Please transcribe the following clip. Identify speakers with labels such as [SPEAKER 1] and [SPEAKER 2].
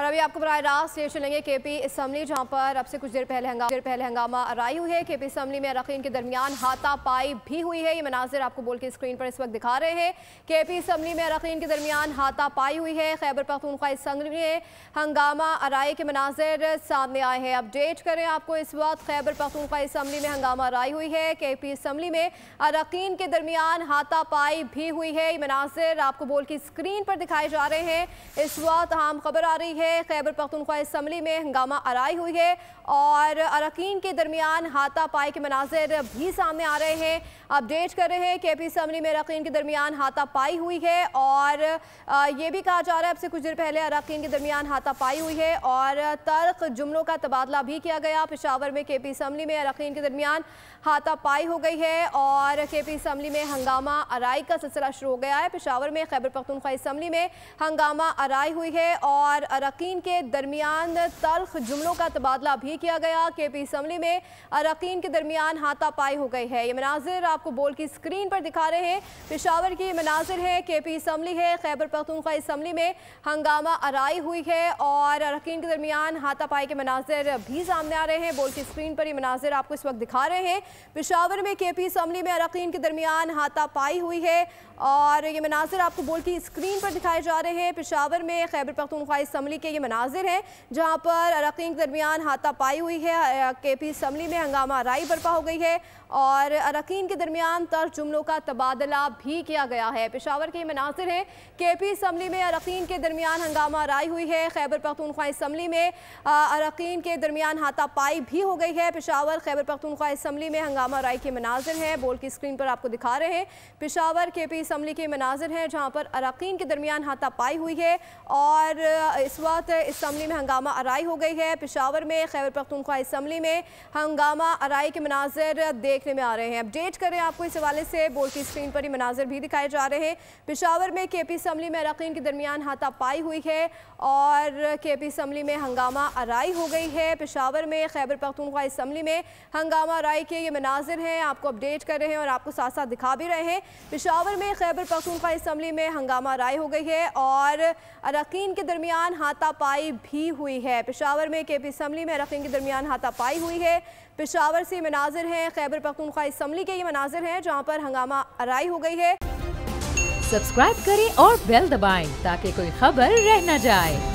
[SPEAKER 1] और अभी आपको बर रास्त ले चलेंगे के पी इसम्बली जहाँ पर अब से कुछ देर पहले हंगामा देर पहले हंगामा राई हुई है के पी इसम्बली में अरकान के दरमियान हाथापाई भी हुई है ये मनाजिर आपको बोल के स्क्रीन पर इस वक्त दिखा रहे हैं के पी इसम्बली में अरकान के दरमियान हाथापाई हुई है खैबर पखनखा इसम्बली में हंगामा आरई के मनाजिर सामने आए हैं अपडेट करें आपको इस वक्त खैबर पखनखा इसम्बली में हंगामा आरई हुई है के पी इसम्बली में अरकान के दरमियान हाथापाई भी हुई है ये मनाजिर आपको बोल की स्क्रीन पर दिखाए जा रहे हैं इस वक्त अहम खबर आ रही है में खैबर पख्तनख्वा इसम्बली में हंगामा आरई हुई है और अरकान के दरमियान हाथापाई के मनाजिर भी सामने आ रहे हैं अपडेट कर रहे हैं के पी इसम्बली में अरकान के दरमियान हाथापाई हुई है और ये भी कहा जा रहा है अब से कुछ देर पहले अरकान के दरमियान हाथापाई हुई है और तर्क जुमलों का तबादला भी किया गया पिशावर में के पी इसम्बली में अरकान के दरमियान हाथापाई हो गई है और के पी इसम्बली में हंगामा आरई का सिलसिला शुरू हो गया है पिशावर में खैबर पख्तनख्वा इसम्बली में हंगामा आरई हुई है और अरकान के दरमियान तलख जुमलों का तबादला भी किया गया के पी असम्बली में अरकान के दरमियान हाथापाई हो गई है ये मनाजिर आपको बोल की स्क्रीन पर दिखा रहे हैं पेशावर की मनाजिर है के पी असम्बली है खैबर पखतूनखा इसम्बली में हंगामा आरई हुई है और अरकान के दरमियान हाथापाई के मनाजिर भी सामने आ रहे हैं बोल की स्क्रीन पर ये मनाजिर आपको इस वक्त दिखा रहे हैं पेशावर में के पी असम्बली में अरकान के दरमियान हाथापाई हुई है और ये मनाजिर आपको बोल की स्क्रीन पर दिखाए जा रहे हैं पिशावर में खैबर पखतूनखा इसम्बली के ये मनाजिर हैं जहाँ पर अरकान के दरमियान हाथापाई हुई है के पी असम्बली में हंगामा राय बर्पा हो गई है और अरकान के दरमियान तर्ज जुमलों का तबादला भी किया गया है पेशावर के ये मनाजिर हैं के पी असम्बली में अरकान के दरमियान हंगामा राय हुई है खैबर पखतनख्वा इसम्बली में अरकान के दरमियान हाथापाई भी हो गई है पेशावर खैबर पखतनख्वा इसम्बली में हंगामा राय के मनाजिर हैं बोल की स्क्रीन पर आपको दिखा रहे हैं पेशावर के पी इसम्बली के मनाजिर हैं जहाँ पर अरकान के दरमियान हाथापाई हुई है और इस वक्त वक्त इसम्बली में हंगामा आरई हो गई है पिशावर में खैबर पख्तूनख्वा इसम्बली में हंगामा आरई के मनाजर देखने में आ रहे हैं अपडेट करें आपको इस हवाले से बोर्ड की स्क्रीन पर ही मनाजर भी दिखाए जा रहे हैं पिशावर में के पी इसम्बली में अरकान के दरमियान हाथापाई हुई है और के पी इसम्बली में हंगामा आरई हो गई है पिशावर में खैबर पख्तूनख्वा इसम्बली में हंगामा आरई के ये मनाजर हैं आपको अपडेट कर रहे हैं और आपको साथ साथ दिखा भी रहे हैं पिशावर में खैबर पख्तनख्वा इसम्बली में हंगामा आरई हो गई है और अरकान के दरमियान हाथ हाथापाई भी हुई है पेशावर में के पी असम्बली में रफिंग के दरमियान हाथापाई हुई है पेशावर से मनाजिर हैं खैबर पखनखा इसम्बली के ये मनाजिर हैं जहाँ पर हंगामा आरई हो गई है सब्सक्राइब करें और बेल दबाएं ताकि कोई खबर रह न जाए